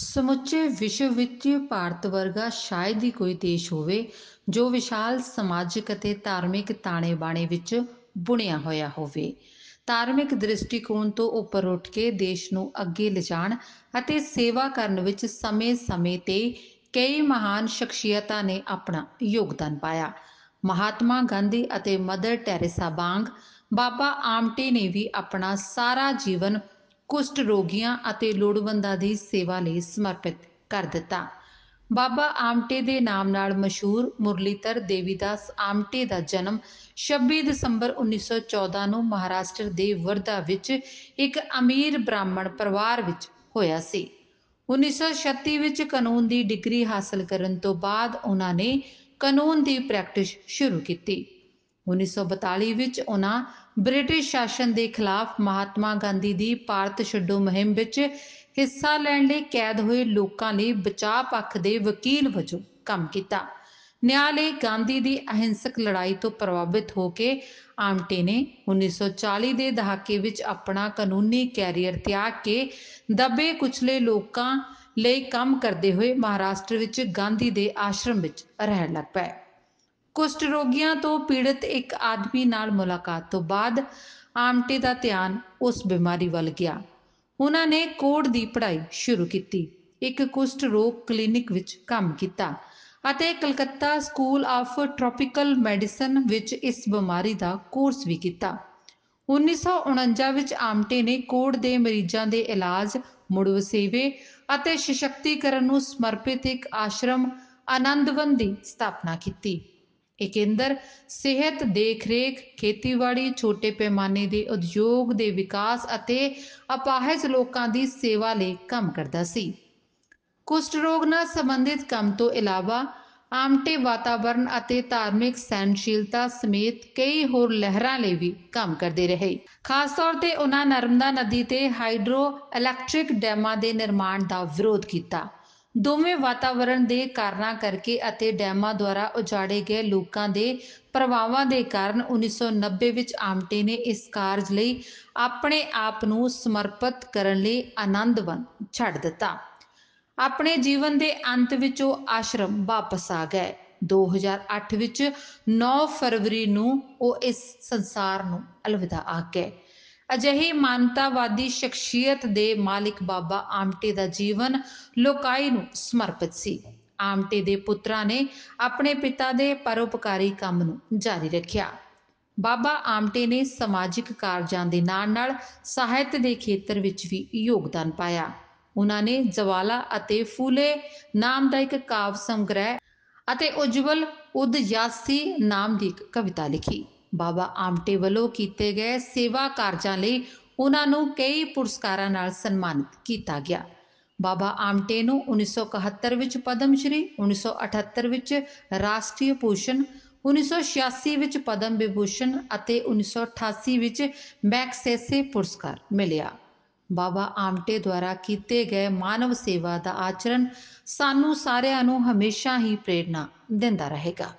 ਸਮੁੱਚੇ ਵਿਸ਼ਵ ਵਿੱਚ ਭਾਰਤ ਵਰਗਾ ਸ਼ਾਇਦ ਹੀ ਕੋਈ ਦੇਸ਼ ਹੋਵੇ ਜੋ ਵਿਸ਼ਾਲ ਸਮਾਜਿਕ ਅਤੇ ਧਾਰਮਿਕ ਤਾਣੇ-ਬਾਣੇ ਵਿੱਚ ਬੁਣਿਆ ਹੋਇਆ ਹੋਵੇ। ਧਾਰਮਿਕ ਦ੍ਰਿਸ਼ਟੀਕੋਣ ਤੋਂ ਉੱਪਰ ਉੱਠ ਕੇ ਦੇਸ਼ ਨੂੰ ਅੱਗੇ ਲਿਜਾਣ ਅਤੇ ਸੇਵਾ ਕਰਨ ਵਿੱਚ ਸਮੇਂ-ਸਮੇਂ ਤੇ ਕਈ ਮਹਾਨ ਸ਼ਖਸੀਅਤਾਂ ਨੇ ਆਪਣਾ ਯੋਗਦਾਨ ਪਾਇਆ। ਮਹਾਤਮਾ ਗਾਂਧੀ ਅਤੇ ਮਦਰ ਟੈਰੇਸਾ ਬਾਂਗ ਬਾਬਾ ਆਮਟੇ ਨੇ ਵੀ ਆਪਣਾ ਸਾਰਾ ਜੀਵਨ ਕੁਸ਼ਟ ਰੋਗੀਆਂ ਅਤੇ ਲੋੜਵੰਦਾਂ ਦੀ ਸੇਵਾ ਲਈ ਸਮਰਪਿਤ ਕਰ ਦਿੱਤਾ ਬਾਬਾ ਆਮਟੇ ਦੇ ਨਾਮ ਨਾਲ ਮਸ਼ਹੂਰ ਮੁਰਲੀਧਰ ਦੇਵੀਦਾਸ ਆਮਟੇ ਦਾ ਜਨਮ 26 ਦਸੰਬਰ 1914 ਨੂੰ ਮਹਾਰਾਸ਼ਟਰ ਦੇ ਵਰਧਾ ਵਿੱਚ ਇੱਕ ਅਮੀਰ ਬ੍ਰਾਹਮਣ ਪਰਿਵਾਰ ਵਿੱਚ ਹੋਇਆ ਸੀ 1936 ਵਿੱਚ ਕਾਨੂੰਨ ਦੀ ਡਿਗਰੀ ਹਾਸਲ ਕਰਨ ਤੋਂ ਬਾਅਦ ਉਹਨਾਂ ਨੇ ਕਾਨੂੰਨ ਦੀ ਪ੍ਰੈਕਟਿਸ ਸ਼ੁਰੂ ਕੀਤੀ 1942 ਵਿੱਚ ਉਹਨਾਂ ਬ੍ਰਿਟਿਸ਼ ਸ਼ਾਸਨ ਦੇ ਖਿਲਾਫ ਮਹਾਤਮਾ ਗਾਂਧੀ ਦੀ ਭਾਰਤ ਛੱਡੋ ਮੁਹਿੰਮ ਵਿੱਚ ਹਿੱਸਾ ਲੈਣ ਲਈ ਕੈਦ ਹੋਏ ਲੋਕਾਂ ਲਈ ਬਚਾਅ ਪੱਖ ਦੇ ਵਕੀਲ ਵਜੋਂ ਕੰਮ ਕੀਤਾ ਨਿਆਲੇ ਗਾਂਧੀ ਦੀ ਅਹਿੰਸਕ ਲੜਾਈ ਤੋਂ ਪ੍ਰਭਾਵਿਤ ਹੋ ਕੇ ਆਮਟੇ ਨੇ 1940 ਦੇ ਦਹਾਕੇ ਵਿੱਚ ਆਪਣਾ ਕਾਨੂੰਨੀ ਕੈਰੀਅਰ ਤਿਆਗ ਕੇ ਦਬੇ ਕੁਚਲੇ ਲੋਕਾਂ ਲਈ ਕੰਮ ਕਰਦੇ ਹੋਏ ਮਹਾਰਾਸ਼ਟਰ ਵਿੱਚ ਗਾਂਧੀ ਦੇ ਆਸ਼ਰਮ ਵਿੱਚ ਰਹਿਣ ਲੱਗ ਪਏ ਕੁਸ਼ਟ ਰੋਗੀਆਂ ਤੋਂ ਪੀੜਤ ਇੱਕ ਆਦਮੀ ਨਾਲ ਮੁਲਾਕਾਤ ਤੋਂ ਬਾਅਦ ਆਮਟੇ ਦਾ ਧਿਆਨ ਉਸ ਬਿਮਾਰੀ ਵੱਲ ਗਿਆ ਉਹਨਾਂ ਨੇ ਕੋਡ ਦੀ ਪੜ੍ਹਾਈ ਸ਼ੁਰੂ ਕੀਤੀ ਇੱਕ ਕੁਸ਼ਟ ਰੋਗ ਕਲੀਨਿਕ ਵਿੱਚ ਕੰਮ ਕੀਤਾ ਅਤੇ Calcutta school of tropical medicine ਵਿੱਚ ਇਸ ਬਿਮਾਰੀ ਦਾ ਕੋਰਸ ਵੀ ਕੀਤਾ 1949 ਵਿੱਚ ਆਮਟੇ ਨੇ ਕੋੜ ਦੇ ਮਰੀਜ਼ਾਂ ਦੇ ਇਲਾਜ ਮੁੜ ਵਸੇਵੇ ਅਤੇ ਸਸ਼ਕਤੀਕਰਨ ਨੂੰ ਸਮਰਪਿਤ ਇੱਕ ਆਸ਼ਰਮ ਆਨੰਦਵਨ ਦੀ ਸਥਾਪਨਾ ਕੀਤੀ ਇਹ ਕੇਂਦਰ ਸਿਹਤ ਦੇਖਰੇਖ ਖੇਤੀਬਾੜੀ ਛੋਟੇ ਪੈਮਾਨੇ ਦੇ ਉਦਯੋਗ ਦੇ ਵਿਕਾਸ ਅਤੇ ਅਪਾਹਜ ਲੋਕਾਂ ਦੀ ਸੇਵਾ ਲਈ ਕੰਮ ਕਰਦਾ ਸੀ ਕੁਸ਼ਟ ਰੋਗ ਨਾਲ ਸੰਬੰਧਿਤ ਕੰਮ ਤੋਂ ਇਲਾਵਾ ਆਮਟੇ ਵਾਤਾਵਰਣ ਅਤੇ ਧਾਰਮਿਕ ਸਹਿਨਸ਼ੀਲਤਾ ਸਮੇਤ ਕਈ ਹੋਰ ਲਹਿਰਾਂ ਲਈ ਵੀ ਕੰਮ ਕਰਦੇ ਰਹੇ ਖਾਸ ਤੌਰ ਤੇ ਉਹਨਾਂ ਨਰਮਦਾ ਨਦੀ ਤੇ ਹਾਈਡਰੋ ਇਲੈਕਟ੍ਰਿਕ ਡੈਮਾਂ ਦੇ ਨਿਰਮਾਣ ਦਾ ਵਿਰੋਧ ਕੀਤਾ ਦੋਵੇਂ ਵਾਤਾਵਰਣ ਦੇ ਕਾਰਨਾਂ ਕਰਕੇ ਅਤੇ ਡੈਮਾਂ ਦੁਆਰਾ ਉਜਾੜੇ ਗਏ ਲੋਕਾਂ ਦੇ ਪ੍ਰਭਾਵਾਂ ਦੇ ਕਾਰਨ 1990 ਵਿੱਚ ਆਮਟੇ ਨੇ ਇਸ ਕਾਰਜ ਲਈ ਆਪਣੇ ਆਪ ਨੂੰ ਸਮਰਪਿਤ ਕਰਨ ਲਈ ਆਨੰਦਵਨ ਛੱਡ ਦਿੱਤਾ ਆਪਣੇ ਜੀਵਨ ਦੇ ਅੰਤ ਵਿੱਚ ਉਹ ਆਸ਼ਰਮ ਵਾਪਸ ਆ ਗਏ 2008 ਵਿੱਚ 9 ਫਰਵਰੀ ਨੂੰ ਉਹ ਇਸ ਸੰਸਾਰ ਨੂੰ ਅਲਵਿਦਾ ਗਏ ਅਜਿਹੀ ਮਾਨਤਾਵਾਦੀ ਸ਼ਖਸੀਅਤ ਦੇ ਮਾਲਿਕ ਬਾਬਾ ਆਮਟੇ ਦਾ ਜੀਵਨ ਲੋਕਾਈ ਨੂੰ ਸਮਰਪਿਤ ਸੀ ਆਮਟੇ ਦੇ ਪੁੱਤਰਾਂ ਨੇ ਆਪਣੇ ਪਿਤਾ ਦੇ ਪਰਉਪਕਾਰੀ ਕੰਮ ਨੂੰ ਜਾਰੀ ਰੱਖਿਆ ਬਾਬਾ ਆਮਟੇ ਨੇ ਸਮਾਜਿਕ ਕਾਰਜਾਂ ਦੇ ਨਾਲ-ਨਾਲ ਸਾਹਿਤ ਦੇ ਖੇਤਰ ਵਿੱਚ ਵੀ ਯੋਗਦਾਨ ਪਾਇਆ ਉਹਨਾਂ ਨੇ ਜਵਾਲਾ ਅਤੇ ਫੂਲੇ ਨਾਮ ਦਾ ਇੱਕ ਕਾਵ ਸੰਗ੍ਰਹਿ ਅਤੇ ਉਜਵਲ ਉਦਯਾਸੀ ਨਾਮ ਦੀ ਇੱਕ ਕਵਿਤਾ ਲਿਖੀ ਬਾਬਾ ਆਮਟੇ ਵੱਲੋਂ ਕੀਤੇ ਗਏ ਸੇਵਾ ਕਾਰਜਾਂ ਲਈ ਉਹਨਾਂ ਨੂੰ ਕਈ ਪੁਰਸਕਾਰਾਂ ਨਾਲ ਸਨਮਾਨਿਤ ਕੀਤਾ ਗਿਆ ਬਾਬਾ ਆਮਟੇ ਨੂੰ 1971 ਵਿੱਚ ਪਦਮ ਸ਼੍ਰੀ 1978 ਵਿੱਚ ਰਾਸ਼ਟਰੀ ਪੋਸ਼ਣ 1986 ਵਿੱਚ ਪਦਮ ਵਿਭੂਸ਼ਣ ਅਤੇ 1988 ਵਿੱਚ ਮੈਕਸੇਸੇ ਪੁਰਸਕਾਰ ਮਿਲਿਆ ਬਾਬਾ ਆਮਟੇ ਦੁਆਰਾ ਕੀਤੇ ਗਏ ਮਾਨਵ ਸੇਵਾ ਦਾ ਆਚਰਣ ਸਾਨੂੰ ਸਾਰਿਆਂ ਨੂੰ ਹਮੇਸ਼ਾ ਹੀ ਪ੍ਰੇਰਣਾ ਦਿੰਦਾ ਰਹੇਗਾ